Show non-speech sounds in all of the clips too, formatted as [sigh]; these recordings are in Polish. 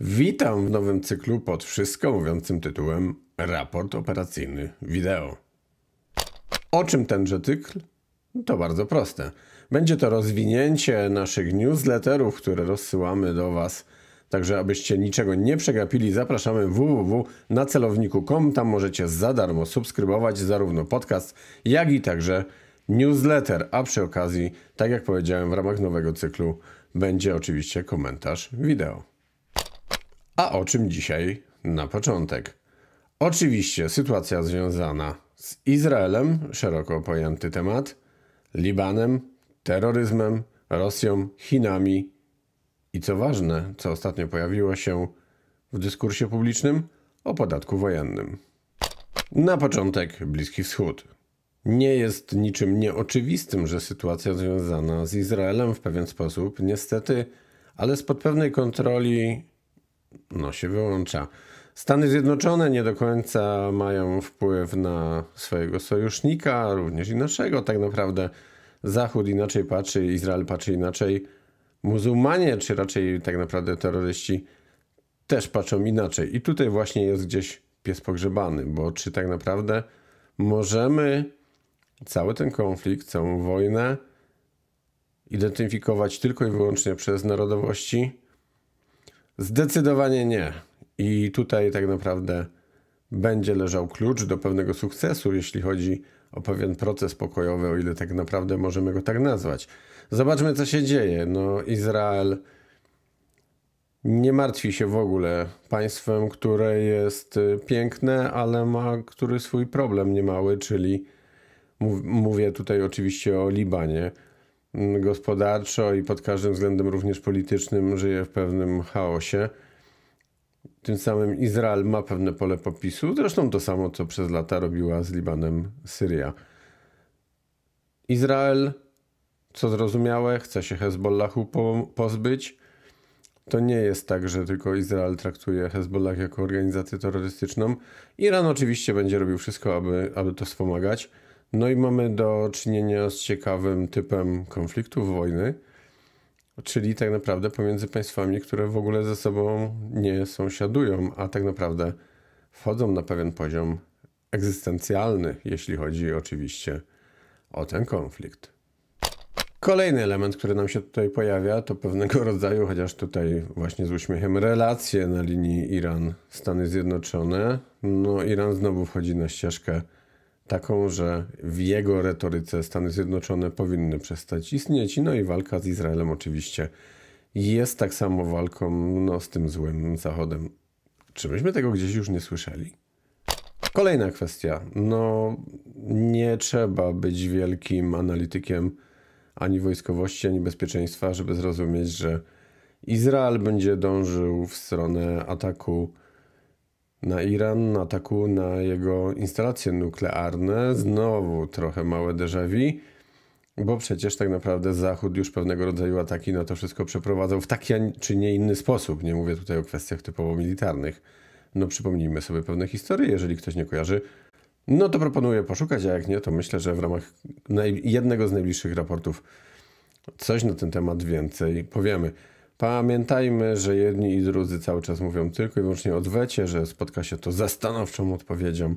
Witam w nowym cyklu pod wszystko mówiącym tytułem Raport operacyjny wideo. O czym tenże cykl? To bardzo proste. Będzie to rozwinięcie naszych newsletterów, które rozsyłamy do Was. Także abyście niczego nie przegapili, zapraszamy www.nacelowniku.com. Tam możecie za darmo subskrybować zarówno podcast, jak i także newsletter. A przy okazji, tak jak powiedziałem, w ramach nowego cyklu będzie oczywiście komentarz wideo. A o czym dzisiaj na początek? Oczywiście sytuacja związana z Izraelem, szeroko pojęty temat, Libanem, terroryzmem, Rosją, Chinami i co ważne, co ostatnio pojawiło się w dyskursie publicznym, o podatku wojennym. Na początek Bliski Wschód. Nie jest niczym nieoczywistym, że sytuacja związana z Izraelem w pewien sposób, niestety, ale spod pewnej kontroli no się wyłącza. Stany Zjednoczone nie do końca mają wpływ na swojego sojusznika, również i naszego. Tak naprawdę Zachód inaczej patrzy, Izrael patrzy inaczej. Muzułmanie, czy raczej tak naprawdę terroryści, też patrzą inaczej. I tutaj właśnie jest gdzieś pies pogrzebany, bo czy tak naprawdę możemy cały ten konflikt, całą wojnę identyfikować tylko i wyłącznie przez narodowości? Zdecydowanie nie. I tutaj tak naprawdę będzie leżał klucz do pewnego sukcesu, jeśli chodzi o pewien proces pokojowy, o ile tak naprawdę możemy go tak nazwać. Zobaczmy, co się dzieje. No, Izrael nie martwi się w ogóle państwem, które jest y, piękne, ale ma który swój problem niemały, czyli mówię tutaj oczywiście o Libanie gospodarczo i pod każdym względem również politycznym żyje w pewnym chaosie. Tym samym Izrael ma pewne pole popisu, zresztą to samo, co przez lata robiła z Libanem Syria. Izrael, co zrozumiałe, chce się Hezbollahu po pozbyć. To nie jest tak, że tylko Izrael traktuje Hezbollah jako organizację terrorystyczną. Iran oczywiście będzie robił wszystko, aby, aby to wspomagać. No i mamy do czynienia z ciekawym typem konfliktów wojny, czyli tak naprawdę pomiędzy państwami, które w ogóle ze sobą nie sąsiadują, a tak naprawdę wchodzą na pewien poziom egzystencjalny, jeśli chodzi oczywiście o ten konflikt. Kolejny element, który nam się tutaj pojawia, to pewnego [laughs] rodzaju, chociaż tutaj właśnie z uśmiechem, relacje na linii Iran-Stany Zjednoczone. No, Iran znowu wchodzi na ścieżkę taką, że w jego retoryce Stany Zjednoczone powinny przestać istnieć, no i walka z Izraelem oczywiście jest tak samo walką no, z tym złym Zachodem. Czy myśmy tego gdzieś już nie słyszeli? Kolejna kwestia. No, nie trzeba być wielkim analitykiem ani wojskowości, ani bezpieczeństwa, żeby zrozumieć, że Izrael będzie dążył w stronę ataku na Iran, ataku na jego instalacje nuklearne. Znowu trochę małe déjà vu, bo przecież tak naprawdę Zachód już pewnego rodzaju ataki na to wszystko przeprowadzał w taki czy nie inny sposób. Nie mówię tutaj o kwestiach typowo militarnych. No przypomnijmy sobie pewne historie, jeżeli ktoś nie kojarzy. No to proponuję poszukać, a jak nie, to myślę, że w ramach jednego z najbliższych raportów coś na ten temat więcej powiemy. Pamiętajmy, że jedni i drudzy cały czas mówią tylko i wyłącznie o odwecie, że spotka się to zastanowczą odpowiedzią,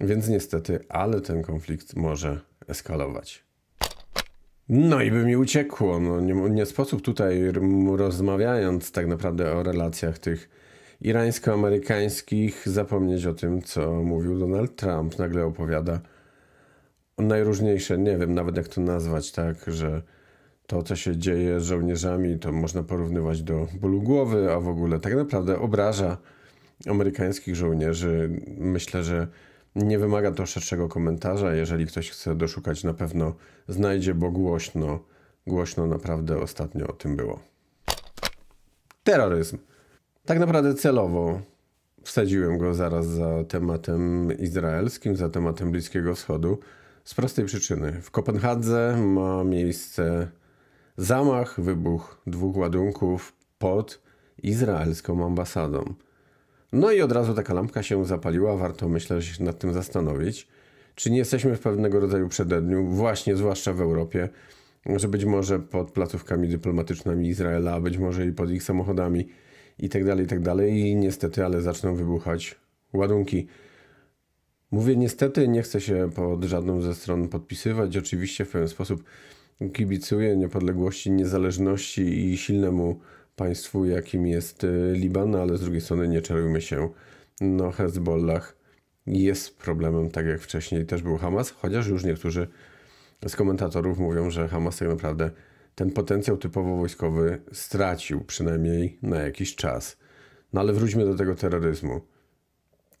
więc niestety, ale ten konflikt może eskalować. No i by mi uciekło. No, nie, nie sposób tutaj rozmawiając tak naprawdę o relacjach tych irańsko-amerykańskich zapomnieć o tym, co mówił Donald Trump. Nagle opowiada najróżniejsze, nie wiem nawet jak to nazwać, tak, że to, co się dzieje z żołnierzami, to można porównywać do bólu głowy, a w ogóle tak naprawdę obraża amerykańskich żołnierzy. Myślę, że nie wymaga to szerszego komentarza. Jeżeli ktoś chce doszukać, na pewno znajdzie, bo głośno, głośno naprawdę ostatnio o tym było. Terroryzm. Tak naprawdę celowo wsadziłem go zaraz za tematem izraelskim, za tematem Bliskiego Wschodu. Z prostej przyczyny. W Kopenhadze ma miejsce zamach, wybuch dwóch ładunków pod izraelską ambasadą. No i od razu taka lampka się zapaliła, warto myślę się nad tym zastanowić, czy nie jesteśmy w pewnego rodzaju przededniu, właśnie zwłaszcza w Europie, że być może pod placówkami dyplomatycznymi Izraela, być może i pod ich samochodami itd., tak itd. Tak I niestety, ale zaczną wybuchać ładunki. Mówię niestety, nie chcę się pod żadną ze stron podpisywać. Oczywiście w pewien sposób kibicuje niepodległości, niezależności i silnemu państwu, jakim jest y, Liban, ale z drugiej strony nie czarujmy się, no Hezbollah jest problemem, tak jak wcześniej też był Hamas, chociaż już niektórzy z komentatorów mówią, że Hamas tak naprawdę ten potencjał typowo wojskowy stracił, przynajmniej na jakiś czas. No ale wróćmy do tego terroryzmu.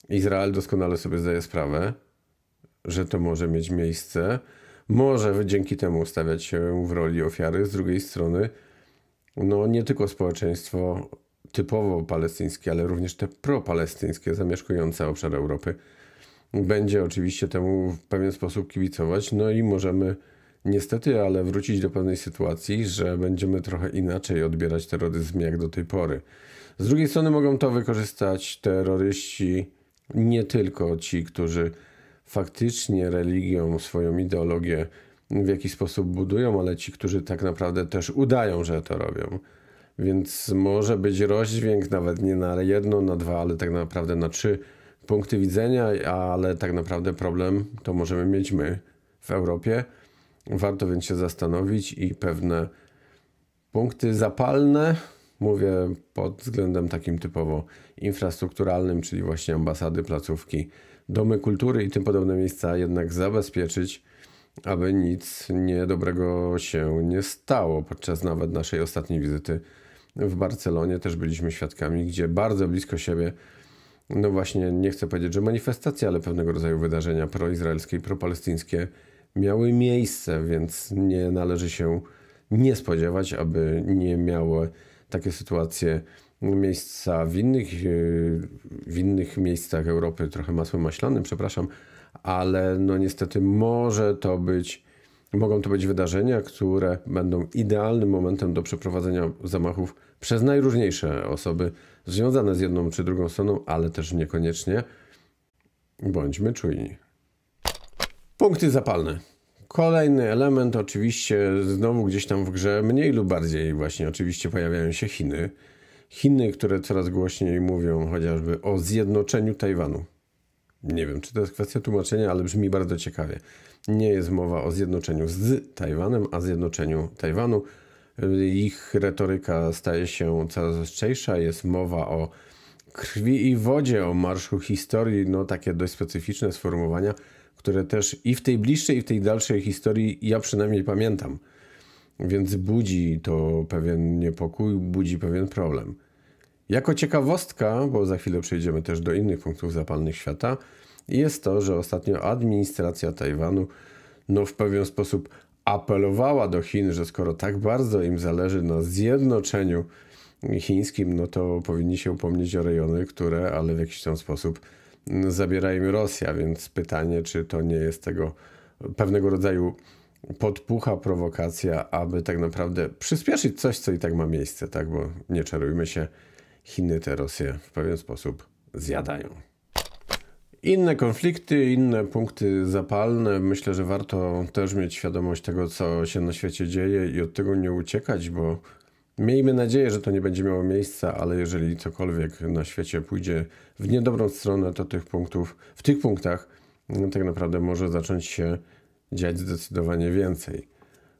Izrael doskonale sobie zdaje sprawę, że to może mieć miejsce, może dzięki temu stawiać się w roli ofiary. Z drugiej strony, no nie tylko społeczeństwo typowo palestyńskie, ale również te propalestyńskie, zamieszkujące obszar Europy, będzie oczywiście temu w pewien sposób kibicować. No i możemy niestety, ale wrócić do pewnej sytuacji, że będziemy trochę inaczej odbierać terroryzm jak do tej pory. Z drugiej strony mogą to wykorzystać terroryści, nie tylko ci, którzy faktycznie religią, swoją ideologię w jakiś sposób budują, ale ci, którzy tak naprawdę też udają, że to robią. Więc może być rozdźwięk nawet nie na jedno, na dwa, ale tak naprawdę na trzy punkty widzenia, ale tak naprawdę problem to możemy mieć my w Europie. Warto więc się zastanowić i pewne punkty zapalne Mówię pod względem takim typowo infrastrukturalnym, czyli właśnie ambasady, placówki, domy kultury i tym podobne miejsca jednak zabezpieczyć, aby nic niedobrego się nie stało. Podczas nawet naszej ostatniej wizyty w Barcelonie też byliśmy świadkami, gdzie bardzo blisko siebie, no właśnie, nie chcę powiedzieć, że manifestacje, ale pewnego rodzaju wydarzenia proizraelskie i propalestyńskie miały miejsce, więc nie należy się nie spodziewać, aby nie miały takie sytuacje. Miejsca w innych, e, w innych miejscach Europy, trochę masłem maślanym, przepraszam, ale no niestety może to być, mogą to być wydarzenia, które będą idealnym momentem do przeprowadzenia zamachów przez najróżniejsze osoby związane z jedną czy drugą stroną, ale też niekoniecznie. Bądźmy czujni. Punkty zapalne. Kolejny element, oczywiście, znowu gdzieś tam w grze, mniej lub bardziej, właśnie oczywiście pojawiają się Chiny. Chiny, które coraz głośniej mówią chociażby o zjednoczeniu Tajwanu. Nie wiem, czy to jest kwestia tłumaczenia, ale brzmi bardzo ciekawie. Nie jest mowa o zjednoczeniu z Tajwanem, a zjednoczeniu Tajwanu. Ich retoryka staje się coraz ostrzejsza. Jest mowa o krwi i wodzie, o marszu historii, no takie dość specyficzne sformułowania które też i w tej bliższej, i w tej dalszej historii ja przynajmniej pamiętam. Więc budzi to pewien niepokój, budzi pewien problem. Jako ciekawostka, bo za chwilę przejdziemy też do innych punktów zapalnych świata, jest to, że ostatnio administracja Tajwanu no w pewien sposób apelowała do Chin, że skoro tak bardzo im zależy na zjednoczeniu chińskim, no to powinni się upomnieć o rejony, które, ale w jakiś tam sposób zabiera im Rosja, więc pytanie, czy to nie jest tego pewnego rodzaju podpucha, prowokacja, aby tak naprawdę przyspieszyć coś, co i tak ma miejsce, tak? Bo nie czarujmy się, Chiny te Rosję w pewien sposób zjadają. Inne konflikty, inne punkty zapalne. Myślę, że warto też mieć świadomość tego, co się na świecie dzieje i od tego nie uciekać, bo Miejmy nadzieję, że to nie będzie miało miejsca, ale jeżeli cokolwiek na świecie pójdzie w niedobrą stronę, to tych punktów, w tych punktach no, tak naprawdę może zacząć się dziać zdecydowanie więcej.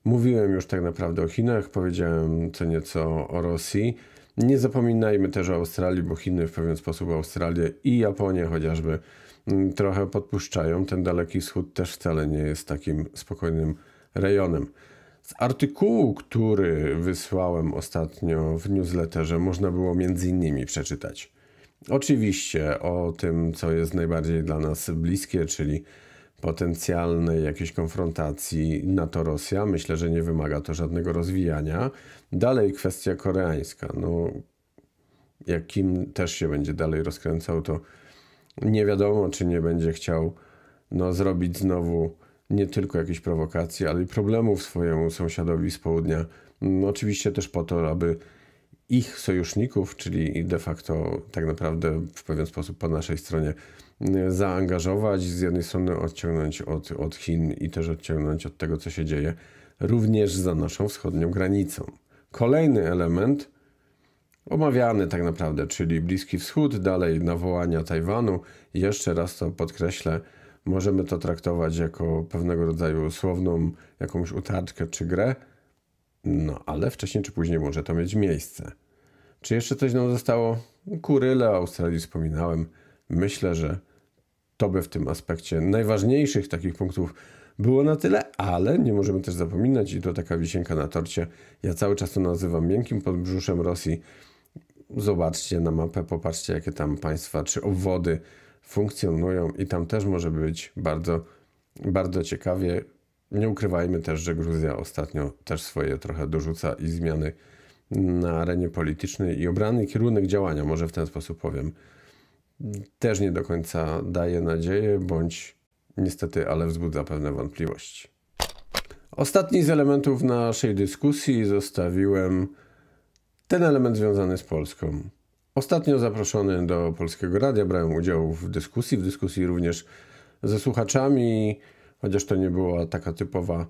Mówiłem już tak naprawdę o Chinach, powiedziałem co nieco o Rosji. Nie zapominajmy też o Australii, bo Chiny w pewien sposób Australię i Japonię chociażby mm, trochę podpuszczają. Ten Daleki Wschód też wcale nie jest takim spokojnym rejonem. Z artykułu, który wysłałem ostatnio w newsletterze, można było między innymi przeczytać. Oczywiście o tym, co jest najbardziej dla nas bliskie, czyli potencjalnej jakiejś konfrontacji NATO-Rosja. Myślę, że nie wymaga to żadnego rozwijania. Dalej kwestia koreańska. No, jak Kim też się będzie dalej rozkręcał, to nie wiadomo, czy nie będzie chciał no, zrobić znowu nie tylko jakieś prowokacje, ale i problemów swojemu sąsiadowi z południa. No, oczywiście też po to, aby ich sojuszników, czyli de facto tak naprawdę w pewien sposób po naszej stronie mm, zaangażować, z jednej strony odciągnąć od, od Chin i też odciągnąć od tego, co się dzieje, również za naszą wschodnią granicą. Kolejny element omawiany tak naprawdę, czyli Bliski Wschód, dalej nawołania Tajwanu. Jeszcze raz to podkreślę, możemy to traktować jako pewnego rodzaju słowną jakąś utarczkę czy grę, no ale wcześniej czy później może to mieć miejsce. Czy jeszcze coś nam zostało? Kuryle o Australii wspominałem. Myślę, że to by w tym aspekcie najważniejszych takich punktów było na tyle, ale nie możemy też zapominać, i to taka wisienka na torcie. Ja cały czas to nazywam miękkim podbrzuszem Rosji. Zobaczcie na mapę, popatrzcie, jakie tam państwa czy obwody funkcjonują i tam też może być bardzo, bardzo ciekawie. Nie ukrywajmy też, że Gruzja ostatnio też swoje trochę dorzuca i zmiany na arenie politycznej i obrany kierunek działania, może w ten sposób powiem, też nie do końca daje nadzieję, bądź niestety, ale wzbudza pewne wątpliwości. Ostatni z elementów naszej dyskusji zostawiłem ten element związany z Polską. Ostatnio zaproszony do Polskiego Radia brałem udział w dyskusji, w dyskusji również ze słuchaczami, chociaż to nie była taka typowa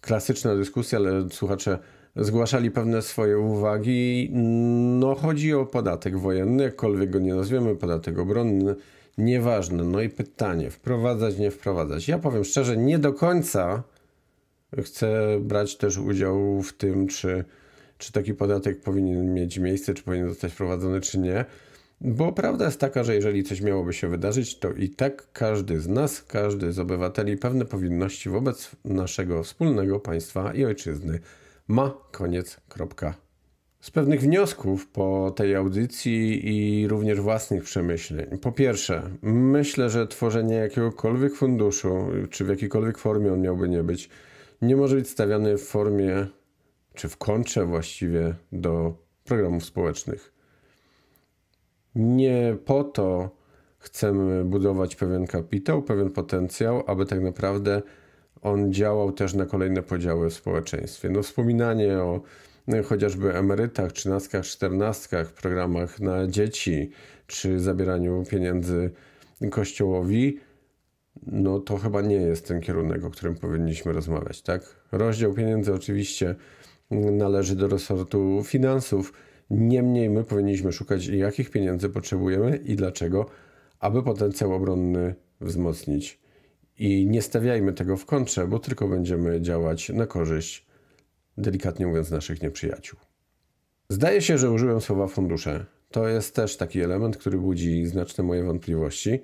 klasyczna dyskusja, ale słuchacze zgłaszali pewne swoje uwagi. No, chodzi o podatek wojenny, jakkolwiek go nie nazwiemy, podatek obronny, nieważne. No i pytanie, wprowadzać, nie wprowadzać. Ja powiem szczerze, nie do końca chcę brać też udział w tym, czy czy taki podatek powinien mieć miejsce, czy powinien zostać wprowadzony, czy nie. Bo prawda jest taka, że jeżeli coś miałoby się wydarzyć, to i tak każdy z nas, każdy z obywateli pewne powinności wobec naszego wspólnego państwa i ojczyzny ma. Koniec. Kropka. Z pewnych wniosków po tej audycji i również własnych przemyśleń. Po pierwsze, myślę, że tworzenie jakiegokolwiek funduszu, czy w jakiejkolwiek formie on miałby nie być, nie może być stawiany w formie czy w kontrze właściwie do programów społecznych. Nie po to chcemy budować pewien kapitał, pewien potencjał, aby tak naprawdę on działał też na kolejne podziały w społeczeństwie. No, wspominanie o no, chociażby emerytach, trzynastkach, czternastkach, programach na dzieci, czy zabieraniu pieniędzy kościołowi, no to chyba nie jest ten kierunek, o którym powinniśmy rozmawiać, tak? Rozdział pieniędzy oczywiście należy do resortu finansów. Niemniej my powinniśmy szukać, jakich pieniędzy potrzebujemy i dlaczego, aby potencjał obronny wzmocnić. I nie stawiajmy tego w kontrze, bo tylko będziemy działać na korzyść, delikatnie mówiąc, naszych nieprzyjaciół. Zdaje się, że użyłem słowa fundusze. To jest też taki element, który budzi znaczne moje wątpliwości,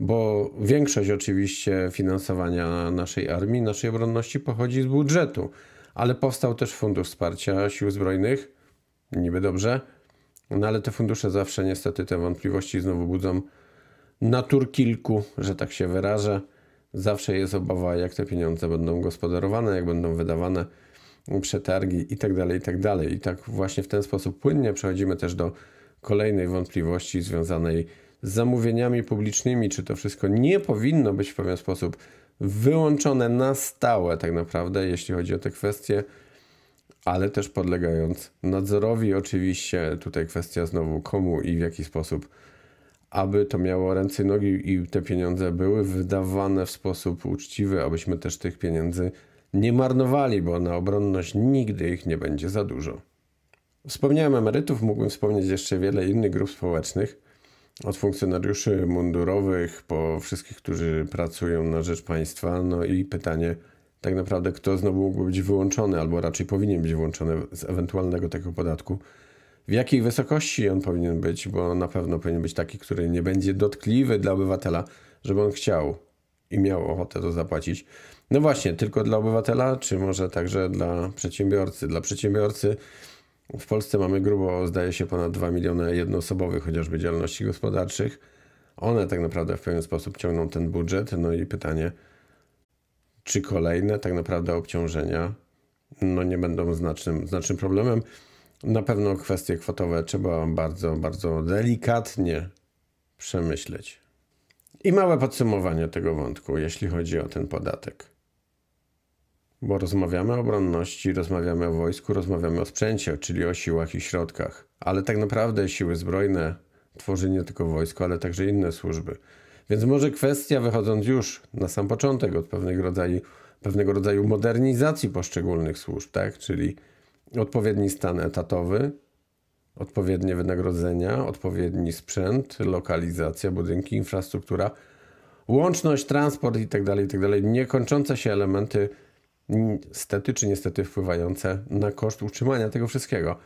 bo większość oczywiście finansowania naszej armii, naszej obronności pochodzi z budżetu ale powstał też Fundusz Wsparcia Sił Zbrojnych, niby dobrze, no ale te fundusze zawsze niestety te wątpliwości znowu budzą natur kilku, że tak się wyrażę. Zawsze jest obawa, jak te pieniądze będą gospodarowane, jak będą wydawane, przetargi itd., tak itd. Tak I tak właśnie w ten sposób płynnie przechodzimy też do kolejnej wątpliwości związanej z zamówieniami publicznymi, czy to wszystko nie powinno być w pewien sposób wyłączone na stałe tak naprawdę, jeśli chodzi o te kwestie, ale też podlegając nadzorowi oczywiście, tutaj kwestia znowu komu i w jaki sposób, aby to miało ręce i nogi i te pieniądze były wydawane w sposób uczciwy, abyśmy też tych pieniędzy nie marnowali, bo na obronność nigdy ich nie będzie za dużo. Wspomniałem emerytów, mógłbym wspomnieć jeszcze wiele innych grup społecznych, od funkcjonariuszy mundurowych po wszystkich, którzy pracują na rzecz państwa. No i pytanie, tak naprawdę, kto znowu mógłby być wyłączony, albo raczej powinien być wyłączony z ewentualnego tego podatku. W jakiej wysokości on powinien być, bo na pewno powinien być taki, który nie będzie dotkliwy dla obywatela, żeby on chciał i miał ochotę to zapłacić. No właśnie, tylko dla obywatela, czy może także dla przedsiębiorcy? Dla przedsiębiorcy w Polsce mamy grubo, zdaje się, ponad 2 miliony jednoosobowych chociażby działalności gospodarczych. One tak naprawdę w pewien sposób ciągną ten budżet. No i pytanie, czy kolejne tak naprawdę obciążenia no nie będą znacznym, znacznym problemem. Na pewno kwestie kwotowe trzeba bardzo, bardzo delikatnie przemyśleć. I małe podsumowanie tego wątku, jeśli chodzi o ten podatek. Bo rozmawiamy o obronności, rozmawiamy o wojsku, rozmawiamy o sprzęcie, czyli o siłach i środkach. Ale tak naprawdę siły zbrojne tworzy nie tylko wojsko, ale także inne służby. Więc może kwestia, wychodząc już na sam początek od pewnego rodzaju, pewnego rodzaju modernizacji poszczególnych służb, tak? czyli odpowiedni stan etatowy, odpowiednie wynagrodzenia, odpowiedni sprzęt, lokalizacja, budynki, infrastruktura, łączność, transport itd., tak itd. Tak Niekończące się elementy niestety czy niestety wpływające na koszt utrzymania tego wszystkiego.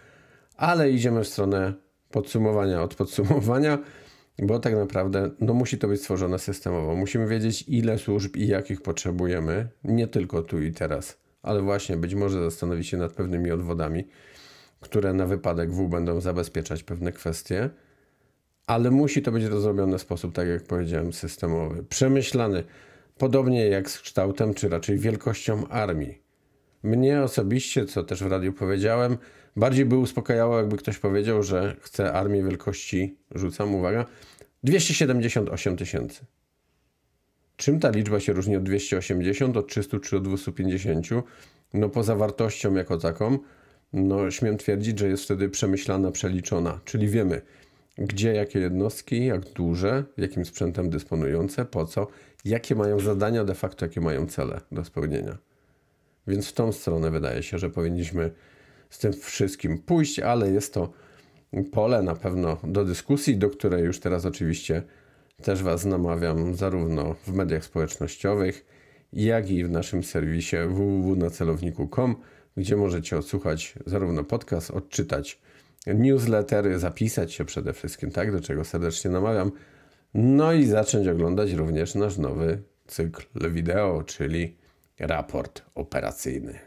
Ale idziemy w stronę podsumowania od podsumowania, bo tak naprawdę no, musi to być stworzone systemowo. Musimy wiedzieć, ile służb i jakich potrzebujemy, nie tylko tu i teraz, ale właśnie być może zastanowić się nad pewnymi odwodami, które na wypadek W będą zabezpieczać pewne kwestie, ale musi to być rozrobione w sposób, tak jak powiedziałem, systemowy, przemyślany. Podobnie jak z kształtem, czy raczej wielkością armii. Mnie osobiście, co też w radiu powiedziałem, bardziej by uspokajało, jakby ktoś powiedział, że chce armię wielkości, rzucam uwaga, 278 tysięcy. Czym ta liczba się różni od 280, od 300 czy od 250? No poza wartością jako taką, no śmiem twierdzić, że jest wtedy przemyślana, przeliczona. Czyli wiemy, gdzie, jakie jednostki, jak duże, jakim sprzętem dysponujące, po co, jakie mają zadania de facto, jakie mają cele do spełnienia. Więc w tą stronę wydaje się, że powinniśmy z tym wszystkim pójść, ale jest to pole na pewno do dyskusji, do której już teraz oczywiście też Was namawiam zarówno w mediach społecznościowych, jak i w naszym serwisie www.nacelowniku.com, gdzie możecie odsłuchać zarówno podcast, odczytać newslettery, zapisać się przede wszystkim, tak, do czego serdecznie namawiam. No i zacząć oglądać również nasz nowy cykl wideo, czyli raport operacyjny.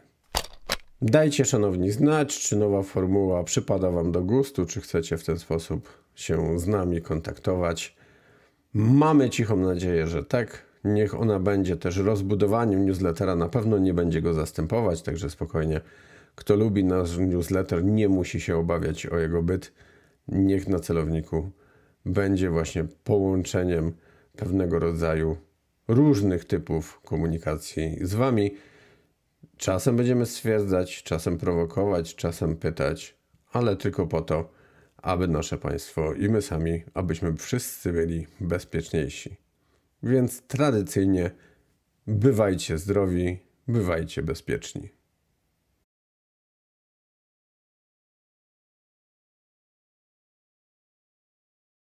Dajcie szanowni znać, czy nowa formuła przypada Wam do gustu, czy chcecie w ten sposób się z nami kontaktować. Mamy cichą nadzieję, że tak. Niech ona będzie też rozbudowaniem newslettera. Na pewno nie będzie go zastępować, także spokojnie kto lubi nasz newsletter, nie musi się obawiać o jego byt. Niech na celowniku będzie właśnie połączeniem pewnego rodzaju różnych typów komunikacji z Wami. Czasem będziemy stwierdzać, czasem prowokować, czasem pytać, ale tylko po to, aby nasze państwo i my sami, abyśmy wszyscy byli bezpieczniejsi. Więc tradycyjnie bywajcie zdrowi, bywajcie bezpieczni.